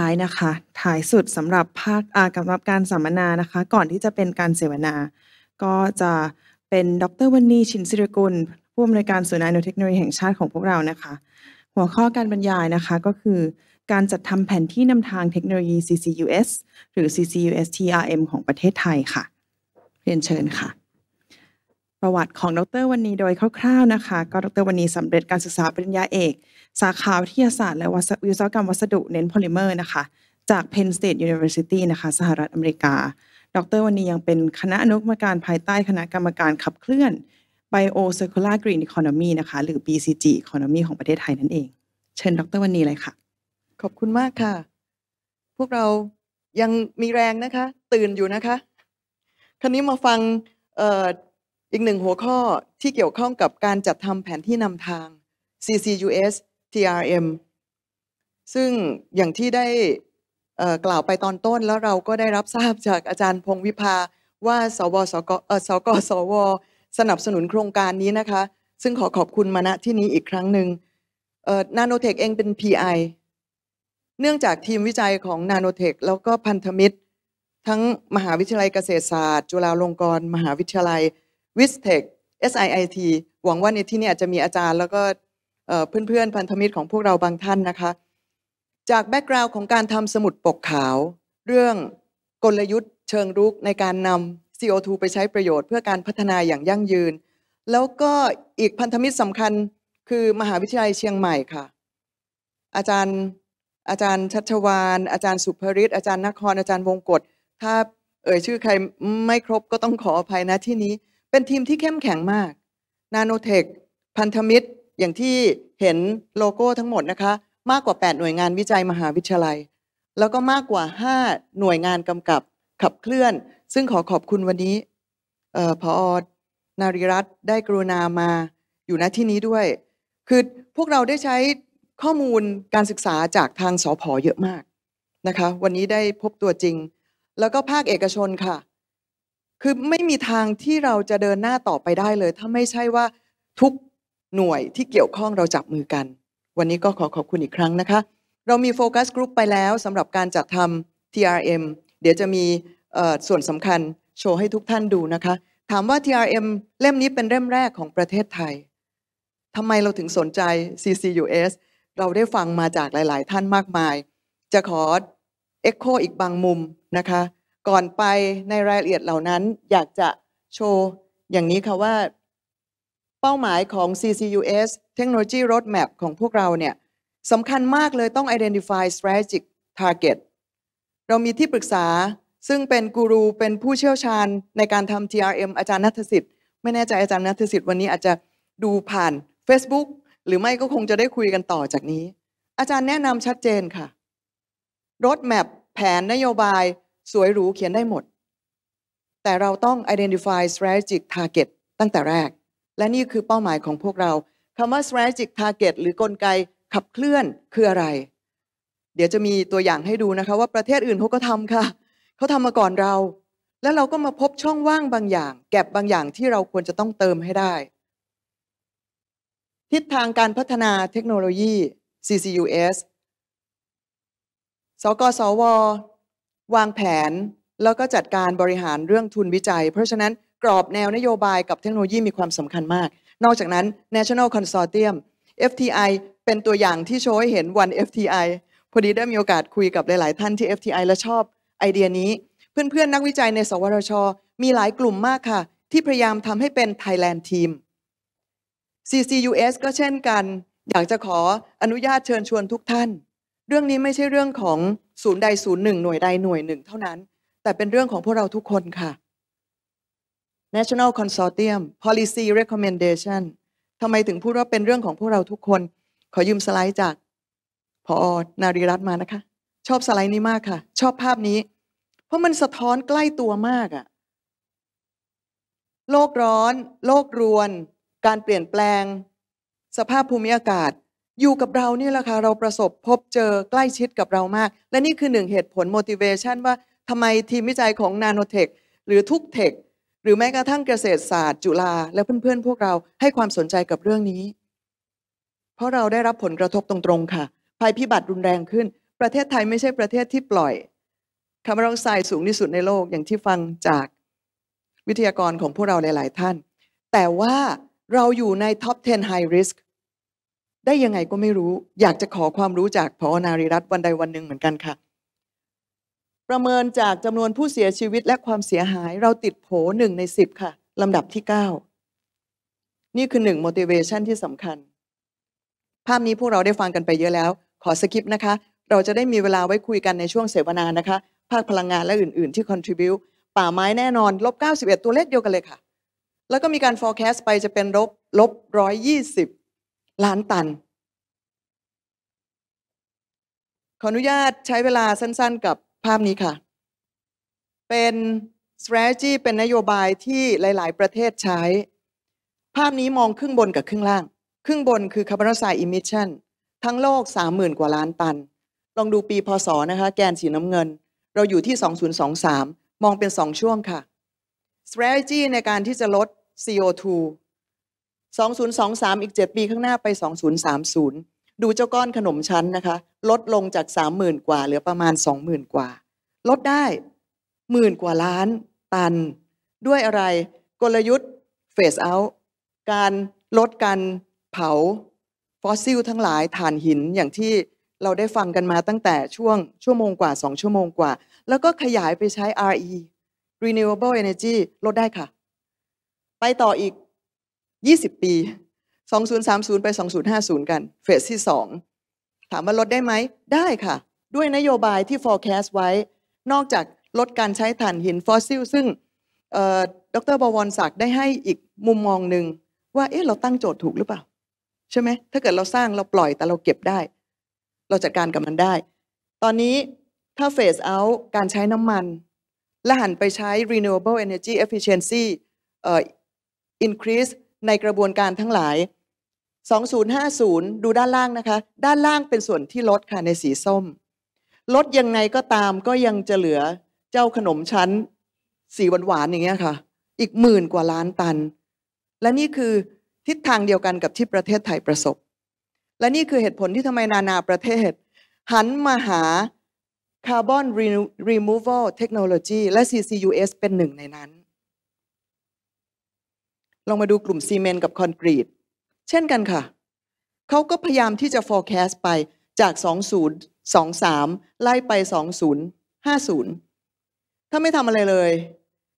้ายนะคะท้ายสุดสำหรับภาคอากรับการสัมมนานะคะ ก่อนที่จะเป็นการเสวนา ก็จะเป็นดรวันนีชินศิริกุลผู้อำนวยการศูนย์นาโนเทคโนโลยีแห่งชาติของพวกเรานะคะ หัวข้อการบรรยายนะคะก็คือการจัดทำแผนที่นำทางเทคโนโลยี CCUS หรือ CCUS TRM ของประเทศไทยค่ะ เรียนเชิญค่ะประวัติของดรวันนี้โดยคร่าวๆ นะคะ ก็ดรวันนี้สำเร็จการศึกษาปริญญาเอก สาขาวิทยาศาสตร์และวิศวกรรมวัสดุเน้นโพลิเมอร์นะคะ จาก Penn State University นะคะ สหรัฐอเมริกา ดรวันนี้ยังเป็นคณะอนุกรรมการภายใต้คณะกรรมการขับเคลื่อน Bio Circular Green Economy นะคะ หรือ BCG Economy ของประเทศไทยนั่นเอง เชิญดรวันนี้เลยค่ะ ขอบคุณมากค่ะ พวกเรายังมีแรงนะคะ ตื่นอยู่นะคะคราวนี้มาฟังอีกหนึ่งหัวข้อที่เกี่ยวข้องกับการจัดทำแผนที่นำทาง CCUS TRM ซึ่งอย่างที่ได้กล่าวไปตอนต้นแล้วเราก็ได้รับทราบจากอาจารย์พงวิภา ว่าสวสกสกสวสนับสนุนโครงการนี้นะคะ ซึ่งขอขอบคุณมาณที่นี้อีกครั้งหนึ่งนาโนเทคเองเป็น PI เนื่องจากทีมวิจัยของนาโนเทคแล้วก็พันธมิตร ทั้งมหาวิทยาลัยเกษตรศาสตร์ จุฬาลงกรณ์มหาวิทยาลัยวิสเทค SIIT หวังว่าในที่นี้ อาจจะมีอาจารย์แล้วก็เพื่อนเพื่อนพันธมิตรของพวกเราบางท่านนะคะ จากแบ็กกราวน์ของการทำสมุดปกขาว เรื่องกลยุทธ์เชิงรุกในการนำ CO2 ไปใช้ประโยชน์ เพื่อการพัฒนาอย่างยั่งยืน แล้วก็อีกพันธมิตรสำคัญคือมหาวิทยาลัยเชียงใหม่ค่ะ อาจารย์อาจารย์ชัชวานอาจารย์สุภริศอาจารย์นครอาจารย์วงกฏถ้าเอ่ยชื่อใครไม่ครบก็ต้องขออภัยนะที่นี้เป็นทีมที่เข้มแข็งมาก นาโนเทค พันธมิตร อย่างที่เห็นโลโก้ทั้งหมดนะคะ มากกว่า 8 หน่วยงานวิจัยมหาวิทยาลัย แล้วก็มากกว่า 5 หน่วยงานกำกับขับเคลื่อน ซึ่งขอขอบคุณวันนี้อออนาริรัตได้กรุณามา อยู่ณที่นี้ด้วย คือพวกเราได้ใช้ข้อมูลการศึกษาจากทางสพเยอะมากนะคะ วันนี้ได้พบตัวจริง แล้วก็ภาคเอกชนค่ะคือไม่มีทางที่เราจะเดินหน้าต่อไปได้เลย ถ้าไม่ใช่ว่าทุกหน่วยที่เกี่ยวข้องเราจับมือกัน วันนี้ก็ขอขอบคุณอีกครั้งนะคะ เรามีโฟกัสกลุ่มไปแล้วสำหรับการจัดทำ TRM เดี๋ยวจะมีส่วนสำคัญโชว์ให้ทุกท่านดูนะคะ ถามว่า TRM เล่มนี้เป็นเล่มแรกของประเทศไทยทำไมเราถึงสนใจ CCUS เราได้ฟังมาจากหลาย ๆ ท่านมากมาย จะขอ Echo อีกบางมุมนะคะก่อนไปในรายละเอียดเหล่านั้นอยากจะโชว์อย่างนี้ค่ะว่า เป้าหมายของ CCUS Technology Roadmap ของพวกเราเนี่ยสำคัญมากเลยต้อง identify strategic target เรามีที่ปรึกษาซึ่งเป็นกูรู เป็นผู้เชี่ยวชาญ ในการทำ TRM อาจารย์นัทสิทธิ์ไม่แน่ใจอาจารย์นัทสิทธิ์วันนี้ อาจจะดูผ่าน Facebook หรือไม่ก็คงจะได้คุยกันต่อจากนี้ อาจารย์แนะนำชัดเจนค่ะ roadmap แผนนโยบายสวยหรูเขียนได้หมด แต่เราต้อง identify strategic target ตั้งแต่แรก และนี่คือเป้าหมายของพวกเราคำว่า strategic target หรือกลไกขับเคลื่อนคืออะไร เดี๋ยวจะมีตัวอย่างให้ดูนะคะ ว่าประเทศอื่นเขาก็ทำค่ะ เขาทำมาก่อนเรา แล้วเราก็มาพบช่องว่างบางอย่าง แก็บบางอย่างที่เราควรจะต้องเติมให้ได้ ทิศทางการพัฒนาเทคโนโลยี CCUS สกสววางแผนแล้วก็จัดการบริหารเรื่องทุนวิจัย เพราะฉะนั้นกรอบแนวนโยบายกับเทคโนโลยีมีความสำคัญมาก นอกจากนั้น National Consortium FTI เป็นตัวอย่างที่โชว์ให้เห็นวัน FTI พอดีได้มีโอกาสคุยกับหลายๆท่านที่ FTI และชอบไอเดียนี้ เพื่อนๆนักวิจัยใน สวทชมีหลายกลุ่มมากค่ะ ที่พยายามทำให้เป็น Thailand Team CCUS ก็เช่นกัน อยากจะขออนุญาตเชิญชวนทุกท่าน เรื่องนี้ไม่ใช่เรื่องของศูนย์ใดศูนย์หนึ่ง หน่วยใดหน่วยหนึ่ง เท่านั้น แต่เป็นเรื่องของพวกเราทุกคนค่ะ National Consortium Policy Recommendation ทำไมถึงพูดว่าเป็นเรื่องของพวกเราทุกคน ขอยืมสไลด์จาก พอนารีรัตน์มานะคะ ชอบสไลด์นี้มากค่ะ ชอบภาพนี้ เพราะมันสะท้อนใกล้ตัวมากอะโลกร้อน โลกรวน การเปลี่ยนแปลงสภาพภูมิอากาศอยู่กับเราเนี่ยแหละค่ะ เราประสบพบเจอใกล้ชิดกับเรามาก และนี่คือหนึ่งเหตุผล motivation ว่าทำไมทีมวิจัยของนาโนเทคหรือทุกเทคหรือแม้กระทั่งเกษตรศาสตร์ จุฬาและเพื่อนๆ พวกเราให้ความสนใจกับเรื่องนี้ เพราะเราได้รับผลกระทบตรงๆ ค่ะภัยพิบัติรุนแรงขึ้น ประเทศไทยไม่ใช่ประเทศที่ปล่อยคาร์บอนไดออกไซด์สูงที่สุดในโลกอย่างที่ฟังจากวิทยากรของพวกเราหลายๆท่าน แต่ว่าเราอยู่ในท็อป 10 high risk ได้ยังไงก็ไม่รู้อยากจะขอความรู้จากพอนารีรัตวันใดวันหนึ่งเหมือนกันค่ะ ประเมินจากจำนวนผู้เสียชีวิตและความเสียหายเราติดโผหนึ่งในสิบค่ะ ลำดับที่เก้านี่คือหนึ่ง motivation ที่สำคัญ ภาพนี้พวกเราได้ฟังกันไปเยอะแล้ว ขอสกิปนะคะเราจะได้มีเวลาไว้คุยกันในช่วงเสวนานะคะ ภาคพลังงานและอื่น ๆที่ c o n t r i b u ์ป่าไม้แน่นอนลบ91ตัวเลขเดียวกันเลยค่ะ แล้วก็มีการ forecast ไปจะเป็นลบลบ120ล้านตัน ขออนุญาตใช้เวลาสั้นๆกับภาพนี้ค่ะ เป็น strategy เป็นนโยบายที่หลายๆ ประเทศใช้ ภาพนี้มองครึ่งบนกับครึ่งล่าง ครึ่งบนคือคาร์บอนไดออกไซด์อิมิชชั่นทั้งโลก 30,000 กว่าล้านตัน ลองดูปีพศนะคะ แกนสีน้ำเงินเราอยู่ที่ 2023 มองเป็น 2 ช่วงค่ะ strategy ในการที่จะลด CO2 2023 อีก 7ปีข้างหน้าไป 2030 ดูเจ้าก้อนขนมชั้นนะคะ ลดลงจาก 30,000 กว่าเหลือประมาณ 20,000 กว่า ลดได้ หมื่นกว่าล้านตัน ด้วยอะไรกลยุทธ์เฟสเอาท์การลดการเผาฟอสซิลทั้งหลายถ่านหินอย่างที่เราได้ฟังกันมาตั้งแต่ช่วงชั่วโมงกว่า 2 ชั่วโมงกว่า แล้วก็ขยายไปใช้ RE Renewable Energy ลดได้ค่ะ ไปต่ออีก20 ปี 2030 ไป 2050 กันเฟสที่ 2 ถามว่าลดได้ไหมได้ค่ะ ด้วยนโยบายที่ forecast ไว้ นอกจากลดการใช้ถ่านหินฟอสซิลซึ่งดรบวรศักดิ์ได้ให้อีกมุมมองหนึ่งว่า เอ๊ะ เราตั้งโจทย์ถูกหรือเปล่า ใช่ไหมถ้าเกิดเราสร้างเราปล่อยแต่เราเก็บได้ เราจัดการกับมันได้ ตอนนี้ถ้าเฟสเอาการใช้น้ำมัน และหันไปใช้ renewable energy efficiency increase ในกระบวนการทั้งหลาย 2050 ดูด้านล่างนะคะ ด้านล่างเป็นส่วนที่ลดค่ะในสีส้ม ลดยังไงก็ตามก็ยังจะเหลือเจ้าขนมชั้น สีหวานๆอย่างเงี้ยค่ะ อีกหมื่นกว่าล้านตัน และนี่คือทิศทางเดียวกันกับที่ประเทศไทยประสบ และนี่คือเหตุผลที่ทำไมนานาประเทศ หันมาหาคาร์บอนรีมูฟเวลเทคโนโลยีและ CCUS เป็นหนึ่งในนั้นลองมาดูกลุ่มซีเมนต์กับคอนกรีตเช่นกันค่ะ เขาก็พยายามที่จะ forecast ไปจาก 2023 ไล่ไป 2050 ถ้าไม่ทำอะไรเลย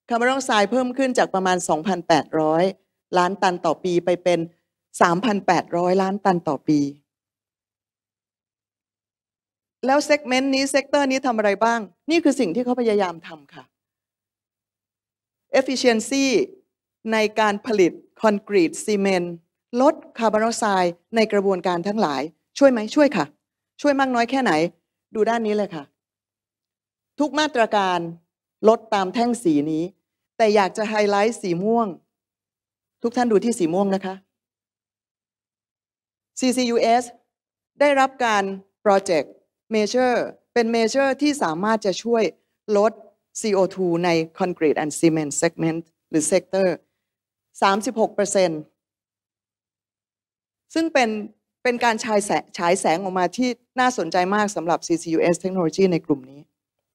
คาร์บอนไดออกไซด์เพิ่มขึ้นจากประมาณ 2,800 ล้านตันต่อปีไปเป็น 3,800 ล้านตันต่อปี แล้วเซกเมนต์นี้ เซกเตอร์นี้ทำอะไรบ้าง นี่คือสิ่งที่เขาพยายามทำค่ะ Efficiency ในการผลิต คอนกรีตซีเมนต์ลด คาร์บอนไดออกไซด์ในกระบวนการทั้งหลายช่วยไหมช่วยค่ะ ช่วยมากน้อยแค่ไหนดูด้านนี้เลยค่ะ ทุกมาตรการลดตามแท่งสีนี้ แต่อยากจะไฮไลท์สีม่วง ทุกท่านดูที่สีม่วงนะคะ CCUS ได้รับการโปรเจกต์เมเจอร์เป็นเมเจอร์ที่สามารถจะช่วยลด CO2 ในคอนกรีตแอนด์ซีเมนต์เซกเมนต์หรือเซกเตอร์36%ซึ่งเป็นเป็นการฉายแสงฉายแสงออกมาที่น่าสนใจมากสำหรับ CCUS เทคโนโลยีในกลุ่มนี้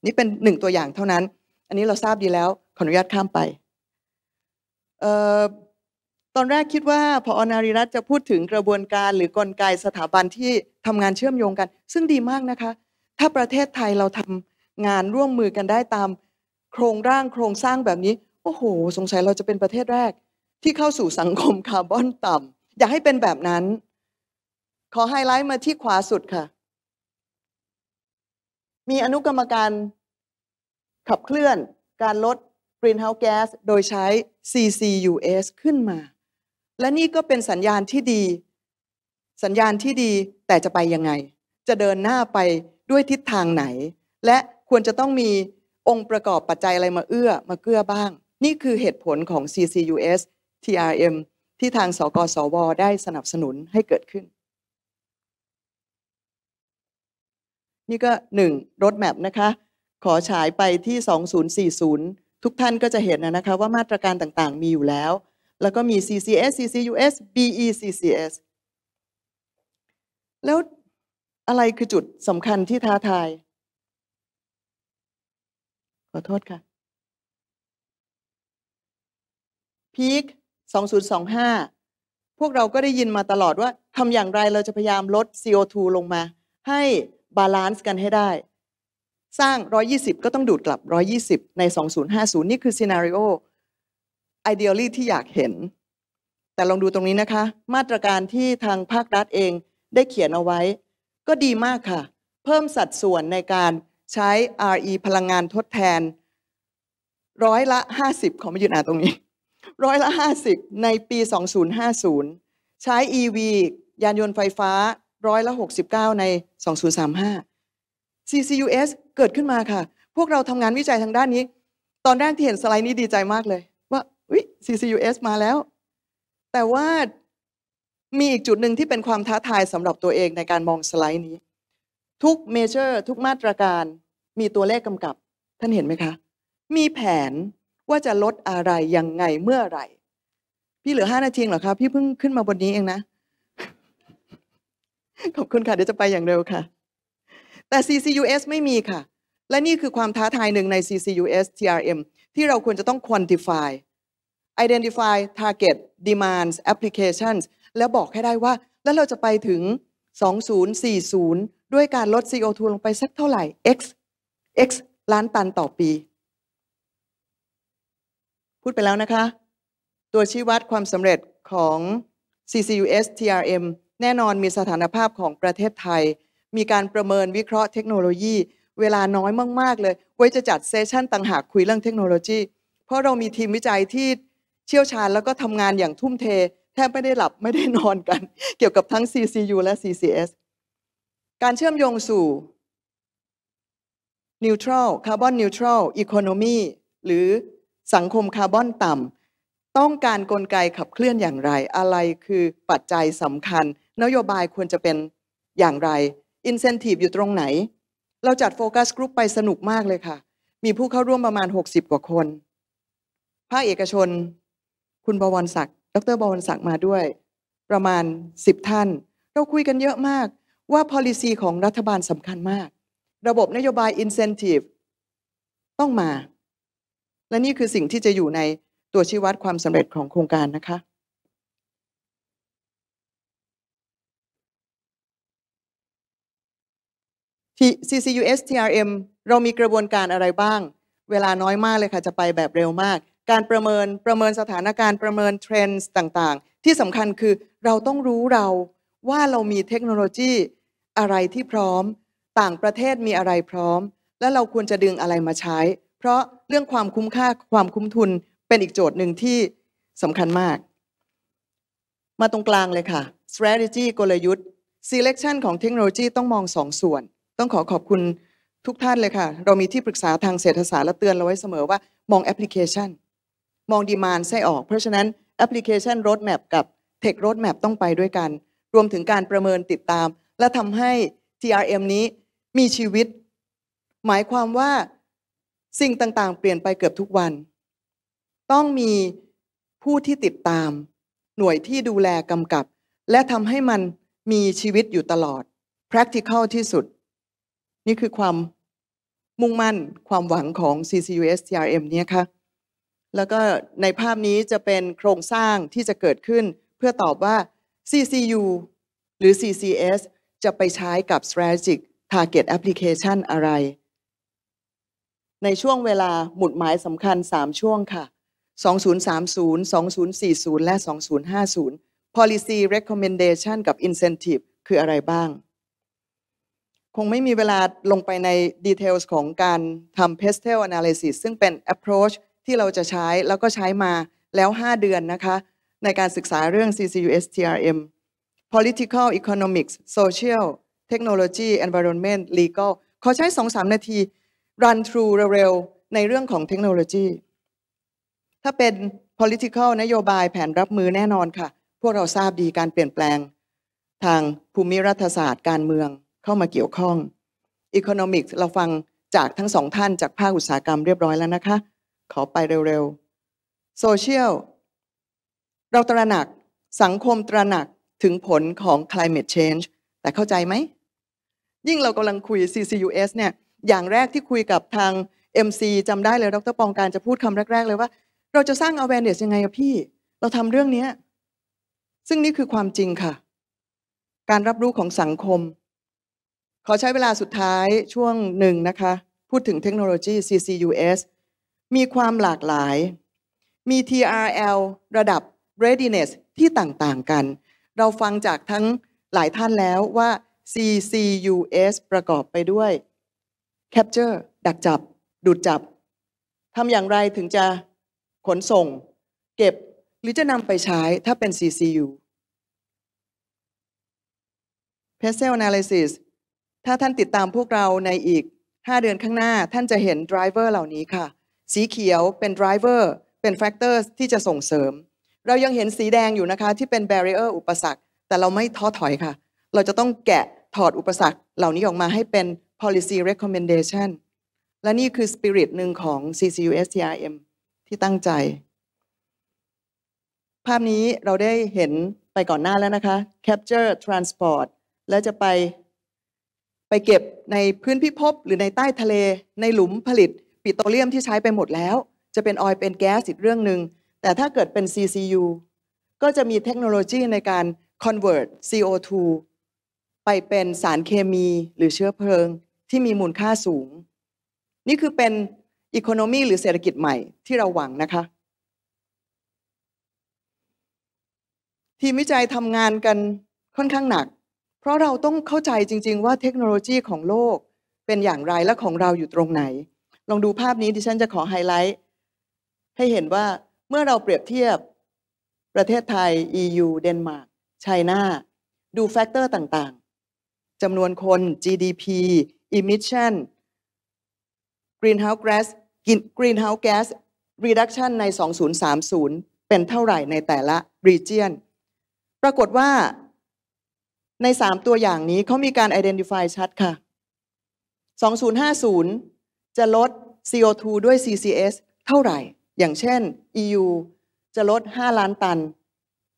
นี่เป็นหนึ่งตัวอย่างเท่านั้น อันนี้เราทราบดีแล้ว ขออนุญาตข้ามไปออตอนแรกคิดว่าพอนาริรัตจะพูดถึงกระบวนการหรือกลไกสถาบันที่ทำงานเชื่อมโยงกัน ซึ่งดีมากนะคะ ถ้าประเทศไทยเราทำงานร่วมมือกันได้ตามโครงร่างโครงสร้างแบบนี้โอ้โหสงสัยเราจะเป็นประเทศแรกที่เข้าสู่สังคมคาร์บอนต่ำอยากให้เป็นแบบนั้น ขอไฮไลท์มาที่ขวาสุดค่ะ มีอนุกรรมการขับเคลื่อนการลดกรีนเฮาส์แก๊สโดยใช้ CCUS ขึ้นมา และนี่ก็เป็นสัญญาณที่ดี สัญญาณที่ดีแต่จะไปยังไง จะเดินหน้าไปด้วยทิศทางไหน และควรจะต้องมีองค์ประกอบปัจจัยอะไรมาเอื้อมาเกื้อบ้าง นี่คือเหตุผลของ CCUS TRM ที่ทางสกสวได้สนับสนุนให้เกิดขึ้น นี่ก็1รถแมพนะคะ ขอฉายไปที่ 2040 ทุกท่านก็จะเห็นนะคะว่ามาตรการต่างๆมีอยู่แล้ว แล้วก็มี CCS CCUS BECCS แล้วอะไรคือจุดสำคัญที่ท้าทาย ขอโทษค่ะพีค2025 พวกเราก็ได้ยินมาตลอดว่าทำอย่างไรเราจะพยายามลด CO2 ลงมา ให้บาลานซ์กันให้ได้ สร้าง 120 ก็ต้องดูดกลับ 120 ใน 2050 นี่คือซีนารีโอไอเดียลี่ ที่อยากเห็น แต่ลองดูตรงนี้นะคะ มาตรการที่ทางภาครัฐเองได้เขียนเอาไว้ ก็ดีมากค่ะ เพิ่มสัดส่วนในการใช้ RE พลังงานทดแทนร้อยละ 50 ขอมายืนอ่านตรงนี้ร้อยละ50 ในปี 2050 ใช้ EV ยานยนต์ไฟฟ้าร้อยละ 69 ใน 2035 CCUS เกิดขึ้นมาค่ะ พวกเราทำงานวิจัยทางด้านนี้ ตอนแรกที่เห็นสไลด์นี้ดีใจมากเลย ว่าอุ๊ย CCUS มาแล้ว แต่ว่ามีอีกจุดหนึ่งที่เป็นความท้าทายสำหรับตัวเองในการมองสไลด์นี้ ทุกเมเจอร์ทุกมาตรการมีตัวเลขกำกับ ท่านเห็นไหมคะ มีแผนว่าจะลดอะไร ยังไงเมื่อไหร่ พี่เหลือห้านาทีเหรอคะพี่เพิ่งขึ้นมาบนนี้เองนะ ขอบคุณค่ะ เดี๋ยวจะไปอย่างเร็วค่ะ แต่ CCUS ไม่มีค่ะ และนี่คือความท้าทายหนึ่งใน CCUS TRM ที่เราควรจะต้อง quantify identify target demands applications แล้วบอกให้ได้ว่าแล้วเราจะไปถึง 2040 ด้วยการลด CO2 ลงไปสักเท่าไหร่ x x ล้านตันต่อปีพูดไปแล้วนะคะ ตัวชี้วัดความสำเร็จของ CCUS TRM แน่นอนมีสถานภาพของประเทศไทย มีการประเมินวิเคราะห์เทคโนโลยี เวลาน้อยมากๆเลยไว้จะจัดเซสชั่นต่างหากคุยเรื่องเทคโนโลยี เพราะเรามีทีมวิจัยที่เชี่ยวชาญแล้วก็ทำงานอย่างทุ่มเท แทบไม่ได้หลับไม่ได้นอนกันเกี่ยวกับทั้ง CCU และ CCS การเชื่อมโยงสู่ neutral carbon neutral economy หรือสังคมคาร์บอนต่ำต้องการกลไกขับเคลื่อนอย่างไรอะไรคือปัจจัยสำคัญ นโยบายควรจะเป็นอย่างไร อินเซนティブอยู่ตรงไหน เราจัดโฟกัสกลุ่มไปสนุกมากเลยค่ะ มีผู้เข้าร่วมประมาณ 60 กว่าคนภาคเอกชน คุณบวรศักดิ์ ดรบวรศักดิ์มาด้วย ประมาณ 10 ท่าน เราคุยกันเยอะมากว่า policy ของรัฐบาลสำคัญมาก ระบบนโยบาย incentive ต้องมาและนี่คือสิ่งที่จะอยู่ในตัวชี้วัดความสำเร็จของโครงการนะคะที่ CCUS TRM เรามีกระบวนการอะไรบ้าง เวลาน้อยมากเลยค่ะจะไปแบบเร็วมาก การประเมินประเมินสถานการณ์ประเมินเทรนด์ต่างๆ ที่สำคัญคือเราต้องรู้เราว่าเรามีเทคโนโลยีอะไรที่พร้อม ต่างประเทศมีอะไรพร้อม และเราควรจะดึงอะไรมาใช้เพราะเรื่องความคุ้มค่าความคุ้มทุนเป็นอีกโจทย์หนึ่งที่สำคัญมาก มาตรงกลางเลยค่ะ strategy กลยุทธ์ selection ของเทคโนโลยีต้องมองสองส่วน ต้องขอขอบคุณทุกท่านเลยค่ะ เรามีที่ปรึกษาทางเศรษฐศาสตร์และเตือนเราไว้เสมอว่า มองแอปพลิเคชันมองดีมานไส่ออก เพราะฉะนั้นแอปพลิเคชันรถแมปกับเทครถแมปต้องไปด้วยกัน รวมถึงการประเมินติดตาม และทำให้ TRM นี้มีชีวิต หมายความว่าสิ่งต่างๆเปลี่ยนไปเกือบทุกวัน ต้องมีผู้ที่ติดตาม หน่วยที่ดูแลกำกับ และทำให้มันมีชีวิตอยู่ตลอด practical ที่สุด นี่คือความมุ่งมั่นความหวังของ CCUS TRM เนี่ยค่ะ แล้วก็ในภาพนี้จะเป็นโครงสร้างที่จะเกิดขึ้นเพื่อตอบว่า CCU หรือ CCS จะไปใช้กับ strategic target application อะไรในช่วงเวลาหมุดหมายสำคัญ 3 ช่วงค่ะ 2030 2040 และ 2050 policy recommendation กับ incentive คืออะไรบ้าง คงไม่มีเวลาลงไปในดีเทลของการทำ pastel analysis ซึ่งเป็น approach ที่เราจะใช้ แล้วก็ใช้มาแล้ว 5 เดือนนะคะ ในการศึกษาเรื่อง CCUSTRM political economics social technology environment legal ขอใช้ 2-3 นาที run through เร็วๆในเรื่องของเทคโนโลยี ถ้าเป็น political นโยบายแผนรับมือแน่นอนค่ะ พวกเราทราบดีการเปลี่ยนแปลง ทางภูมิรัฐศาสตร์การเมืองเข้ามาเกี่ยวข้อง economics เราฟังจากทั้งสองท่านจากภาคอุตสาหกรรมเรียบร้อยแล้วนะคะ ขอไปเร็วๆ social เราตระหนักสังคมตระหนักถึงผลของ climate change แต่เข้าใจไหมยิ่งเรากำลังคุย CCUS เนี่ยอย่างแรกที่คุยกับทาง MC จำได้เลยดรปองการจะพูดคำแรก ๆ เลยว่า เราจะสร้าง awareness ยังไงอะพี่ เราทำเรื่องเนี้ยซึ่งนี่คือความจริงค่ะ การรับรู้ของสังคม ขอใช้เวลาสุดท้ายช่วงหนึ่งนะคะ พูดถึงเทคโนโลยี CCUS มีความหลากหลาย มี TRL ระดับ readiness ที่ต่าง ๆ กัน เราฟังจากทั้งหลายท่านแล้วว่า CCUS ประกอบไปด้วย capture ดักจับ ดูดจับ ทำอย่างไรถึงจะขนส่ง เก็บ หรือจะนำไปใช้ถ้าเป็น CCU p e s e l analysis ถ้าท่านติดตามพวกเราในอีก5เดือนข้างหน้าท่านจะเห็น driver เหล่านี้ค่ะ สีเขียวเป็น driver เป็น factors ที่จะส่งเสริม เรายังเห็นสีแดงอยู่นะคะ ที่เป็น barrier อุปสรรค แต่เราไม่ท้อถอยค่ะ เราจะต้องแกะถอดอุปสรรค เหล่านี้ออกมาให้เป็น policy recommendation และนี่คือ spirit หนึ่งของ CCUSCRM ที่ตั้งใจ ภาพนี้เราได้เห็นไปก่อนหน้าแล้วนะคะ capture transport และจะไป ไปเก็บในพื้นพิภพหรือในใต้ทะเลในหลุมผลิตปิโตรเลียมที่ใช้ไปหมดแล้ว จะเป็นออยเป็นแก๊สอีกเรื่องหนึง่งแต่ถ้าเกิดเป็น CCU ก็จะมีเทคโนโลยีในการ convert CO2 ไปเป็นสารเคมีหรือเชื้อเพลิงที่มีมูลค่าสูง นี่คือเป็นอีโคโนมีหรือเศรษฐกิจใหม่ที่เราหวังนะคะ ทีมวิจัยทำงานกันค่อนข้างหนัก เพราะเราต้องเข้าใจจริง ๆ ว่าเทคโนโลยีของโลกเป็นอย่างไรและของเราอยู่ตรงไหน ลองดูภาพนี้ที่ฉันจะขอไฮไลท์ ให้เห็นว่าเมื่อเราเปรียบเทียบ ประเทศไทย EU เดนมาร์กไชน่าดูแฟกเตอร์ต่างๆจำนวนคน GDP emission greenhouse gas greenhouse gas reduction ใน 2030 เป็นเท่าไหร่ในแต่ละ region ปรากฏว่า ใน 3 ตัวอย่างนี้เขามีการ identify ชัดค่ะ 2050 จะลด CO2 ด้วย CCS เท่าไหร่ อย่างเช่น EU จะลด 5 ล้านตัน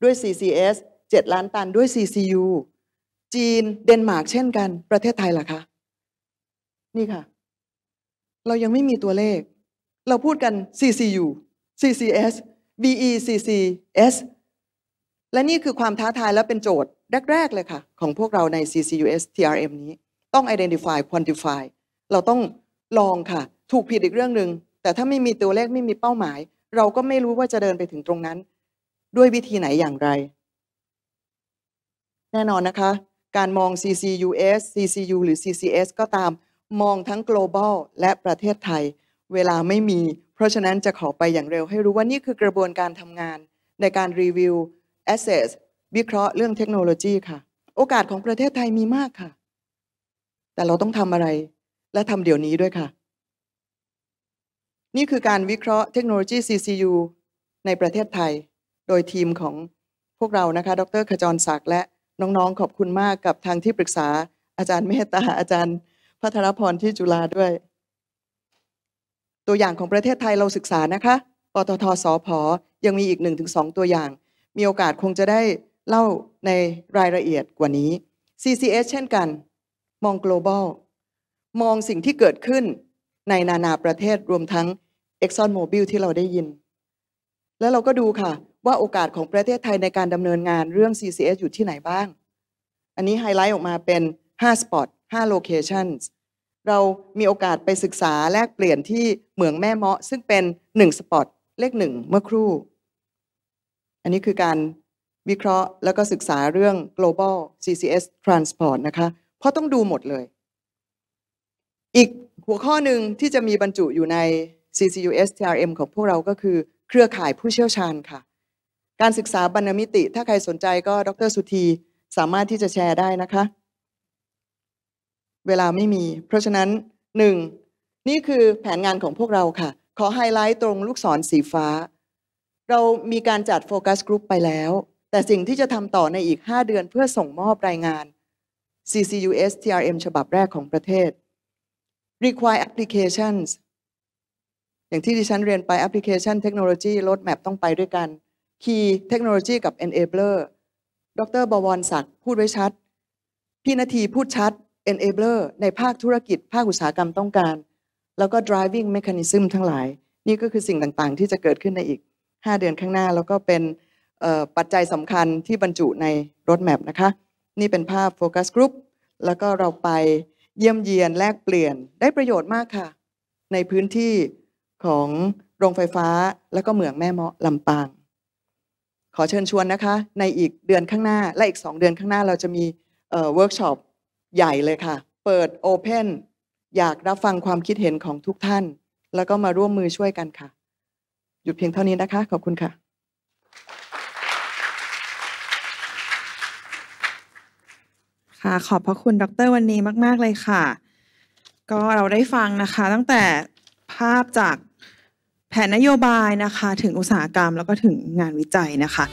ด้วย CCS 7 ล้านตันด้วย CCU จีน เดนมาร์ก เช่นกัน ประเทศไทยล่ะคะนี่ค่ะ เรายังไม่มีตัวเลข เราพูดกัน CCU CCS BECCS และนี่คือความท้าทายและเป็นโจทย์ แรกๆเลยค่ะ ของพวกเราใน CCUS TRM นี้ ต้อง identify quantify เราต้องลองค่ะถูกผิดอีกเรื่องหนึง่งแต่ถ้าไม่มีตัวเลขไม่มีเป้าหมาย เราก็ไม่รู้ว่าจะเดินไปถึงตรงนั้น ด้วยวิธีไหนอย่างไร แน่นอนนะคะ การมอง CCUS CCU หรือ CCS ก็ตามมองทั้ง global และประเทศไทย เวลาไม่มี เพราะฉะนั้นจะขอไปอย่างเร็วให้รู้ว่านี่คือกระบวนการทำงาน ในการรีวิว assess วิเคราะห์เรื่องเทคโนโลยีค่ะ โอกาสของประเทศไทยมีมากค่ะ แต่เราต้องทำอะไร และทำเดี๋ยวนี้ด้วยค่ะ นี่คือการวิเคราะห์เทคโนโลยี CCU ในประเทศไทย โดยทีมของพวกเรานะคะ ดรขจรศักดิ์และ น้องๆ ขอบคุณมากกับทางที่ปรึกษาอาจารย์เมตตาอาจารย์พัทรพรที่จุฬาด้วย ตัวอย่างของประเทศไทยเราศึกษานะคะปตทสอพอยังมีอีกหนึ่งถึงสองตัวอย่าง มีโอกาสคงจะได้เล่าในรายละเอียดกว่านี้ CCS เช่นกัน มอง global มองสิ่งที่เกิดขึ้นในนานาประเทศรวมทั้ง Exxon Mobil ที่เราได้ยิน แล้วเราก็ดูค่ะว่าโอกาสของประเทศไทยในการดำเนินงานเรื่อง CCS อยู่ที่ไหนบ้าง อันนี้ไฮไลท์ออกมาเป็น5 สปอต5 โลเคชั่นเรามีโอกาสไปศึกษาแลกเปลี่ยนที่เหมืองแม่เมาะ ซึ่งเป็น1สปอตเลขหนึ่งเมื่อครู่ อันนี้คือการวิเคราะห์แล้วก็ศึกษาเรื่อง global CCS transport นะคะ เพราะต้องดูหมดเลย อีกหัวข้อหนึ่งที่จะมีบรรจุอยู่ใน CCUS TRM ของพวกเราก็คือเครือข่ายผู้เชี่ยวชาญค่ะ การศึกษาบรรณมิติถ้าใครสนใจก็ดรสุธีสามารถที่จะแชร์ได้นะคะเวลาไม่มี เพราะฉะนั้น 1. นี่คือแผนงานของพวกเราค่ะ ขอไฮไลท์ตรงลูกศรสีฟ้า เรามีการจัดโฟกัสกลุ่มไปแล้ว แต่สิ่งที่จะทำต่อในอีก 5 เดือนเพื่อส่งมอบรายงาน CCUS TRM ฉบับแรกของประเทศ require applications อย่างที่ดิฉันเรียนไป application technology roadmap ต้องไปด้วยกัน key technology กับ enabler ดรบวรศักดิ์พูดไว้ชัด พี่นาทีพูดชัด enabler ในภาคธุรกิจภาคอุตสาหกรรมต้องการ แล้วก็ driving mechanism ทั้งหลาย นี่ก็คือสิ่งต่าง ๆ ที่จะเกิดขึ้นในอีก 5 เดือนข้างหน้าแล้วก็เป็นปัจจัยสำคัญที่บรรจุในรถแมพนะคะ นี่เป็นภาพโฟกัสกรุ๊ปแล้วก็เราไปเยี่ยมเยียนแลกเปลี่ยนได้ประโยชน์มากค่ะ ในพื้นที่ของโรงไฟฟ้าและก็เหมืองแม่เมาะลำปางขอเชิญชวนนะคะในอีกเดือนข้างหน้า และอีก 2 เดือนข้างหน้าเราจะมีเวิร์กช็อปใหญ่เลยค่ะ เปิดโอเพนอยากรับฟังความคิดเห็นของทุกท่าน แล้วก็มาร่วมมือช่วยกันค่ะ หยุดเพียงเท่านี้นะคะ ขอบคุณค่ะ ค่ะ ขอบพระคุณ ดร วันนี้มาก ๆ เลยค่ะ ก็เราได้ฟังนะคะ ตั้งแต่ภาพจากแผนนโยบายนะคะ ถึงอุตสาหกรรมแล้วก็ถึงงานวิจัยนะคะ